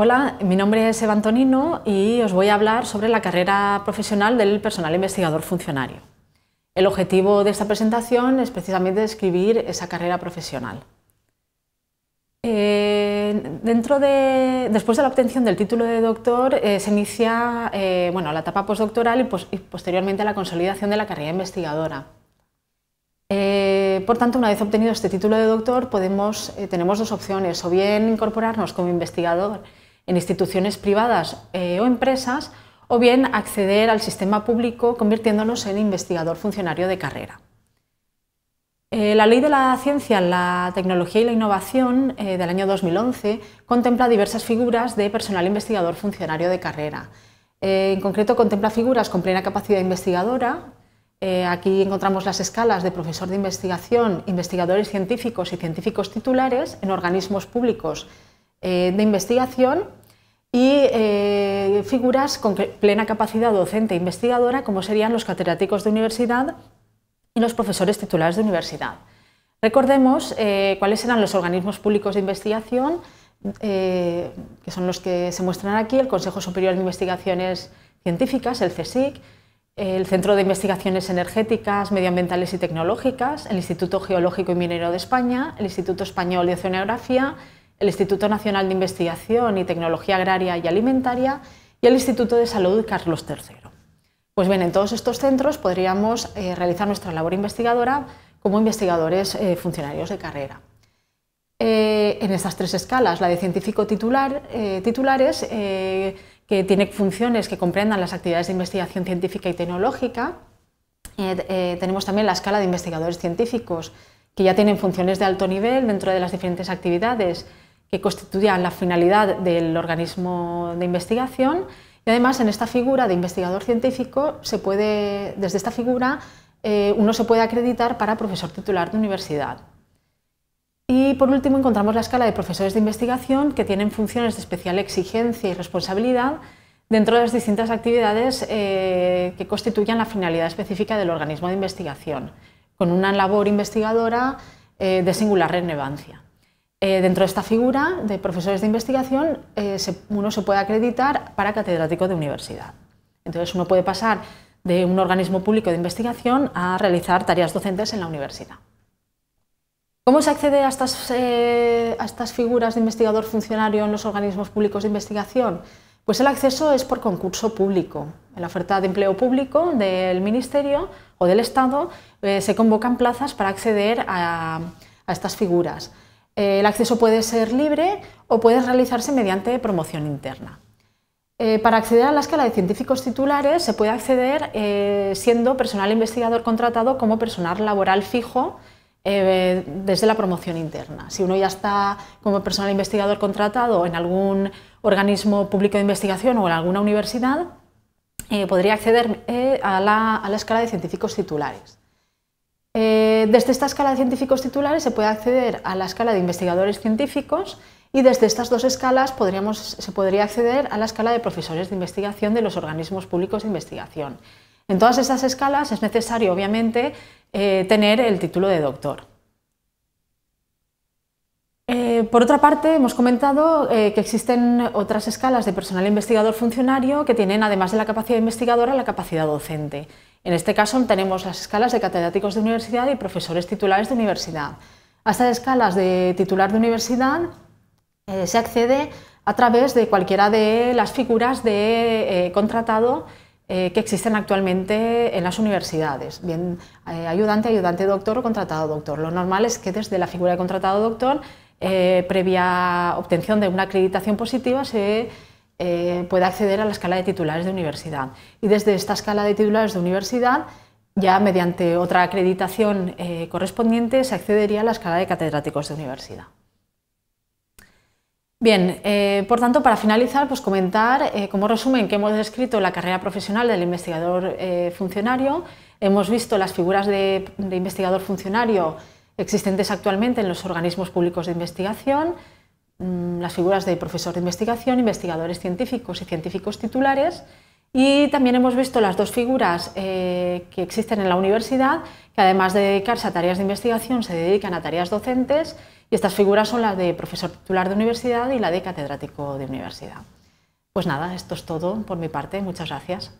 Hola, mi nombre es Eva Antonino y os voy a hablar sobre la carrera profesional del personal investigador funcionario. El objetivo de esta presentación es precisamente describir esa carrera profesional. Eh, dentro de, después de la obtención del título de doctor eh, se inicia eh, bueno, la etapa postdoctoral y, posteriormente la consolidación de la carrera investigadora. por tanto, una vez obtenido este título de doctor podemos, tenemos dos opciones, o bien incorporarnos como investigador en instituciones privadas eh, o empresas, o bien acceder al sistema público convirtiéndonos en investigador funcionario de carrera. Eh, la Ley de la Ciencia, la Tecnología y la Innovación eh, del año 2011 contempla diversas figuras de personal investigador funcionario de carrera. en concreto, contempla figuras con plena capacidad investigadora. aquí encontramos las escalas de profesor de investigación, investigadores científicos y científicos titulares en organismos públicos de investigación y eh, figuras con plena capacidad docente e investigadora, como serían los catedráticos de universidad y los profesores titulares de universidad. Recordemos eh, cuáles eran los organismos públicos de investigación, eh, que son los que se muestran aquí, el Consejo Superior de Investigaciones Científicas, el CSIC, el Centro de Investigaciones Energéticas, Medioambientales y Tecnológicas, el Instituto Geológico y Minero de España, el Instituto Español de Oceanografía, el Instituto Nacional de Investigación y Tecnología Agraria y Alimentaria y el Instituto de Salud Carlos III. Pues bien, en todos estos centros podríamos eh, realizar nuestra labor investigadora como investigadores eh, funcionarios de carrera. Eh, en estas tres escalas, la de científico titular, titulares, que tiene funciones que comprendan las actividades de investigación científica y tecnológica, tenemos también la escala de investigadores científicos, que ya tienen funciones de alto nivel dentro de las diferentes actividades que constituían la finalidad del organismo de investigación. Y además, en esta figura de investigador científico, se puede, desde esta figura, eh, uno se puede acreditar para profesor titular de universidad. Y por último, encontramos la escala de profesores de investigación que tienen funciones de especial exigencia y responsabilidad dentro de las distintas actividades eh, que constituyan la finalidad específica del organismo de investigación, con una labor investigadora eh, de singular relevancia. Eh, dentro de esta figura de profesores de investigación, eh, uno se puede acreditar para catedrático de universidad. Entonces, uno puede pasar de un organismo público de investigación a realizar tareas docentes en la universidad. ¿Cómo se accede a estas, eh, a estas figuras de investigador funcionario en los organismos públicos de investigación? Pues el acceso es por concurso público. En la oferta de empleo público del Ministerio o del Estado se convocan plazas para acceder a estas figuras. Eh, el acceso puede ser libre o puede realizarse mediante promoción interna. Eh, para acceder a la escala de científicos titulares se puede acceder eh, siendo personal investigador contratado como personal laboral fijo desde la promoción interna. Si uno ya está como personal investigador contratado en algún organismo público de investigación o en alguna universidad, podría acceder a la escala de científicos titulares. Eh, desde esta escala de científicos titulares se puede acceder a la escala de investigadores científicos y desde estas dos escalas se podría acceder a la escala de profesores de investigación de los organismos públicos de investigación. En todas esas escalas es necesario, obviamente, eh, tener el título de doctor. Eh, por otra parte, hemos comentado que existen otras escalas de personal investigador funcionario que tienen, además de la capacidad investigadora, la capacidad docente. En este caso tenemos las escalas de catedráticos de universidad y profesores titulares de universidad. A estas escalas de titular de universidad eh, se accede a través de cualquiera de las figuras de eh, contratado eh, que existen actualmente en las universidades, bien ayudante, ayudante doctor o contratado doctor. Lo normal es que desde la figura de contratado doctor, previa obtención de una acreditación positiva, se eh, puede pueda acceder a la escala de titulares de universidad. Y desde esta escala de titulares de universidad, ya mediante otra acreditación eh, correspondiente, se accedería a la escala de catedráticos de universidad. Bien, eh, por tanto, para finalizar, pues comentar como resumen que hemos descrito la carrera profesional del investigador funcionario, hemos visto las figuras de investigador funcionario existentes actualmente en los organismos públicos de investigación, Mm, las figuras de profesor de investigación, investigadores científicos y científicos titulares. Y también hemos visto las dos figuras eh, que existen en la universidad, que además de dedicarse a tareas de investigación, se dedican a tareas docentes. Y estas figuras son las de profesor titular de universidad y la de catedrático de universidad. Pues nada, esto es todo por mi parte. Muchas gracias.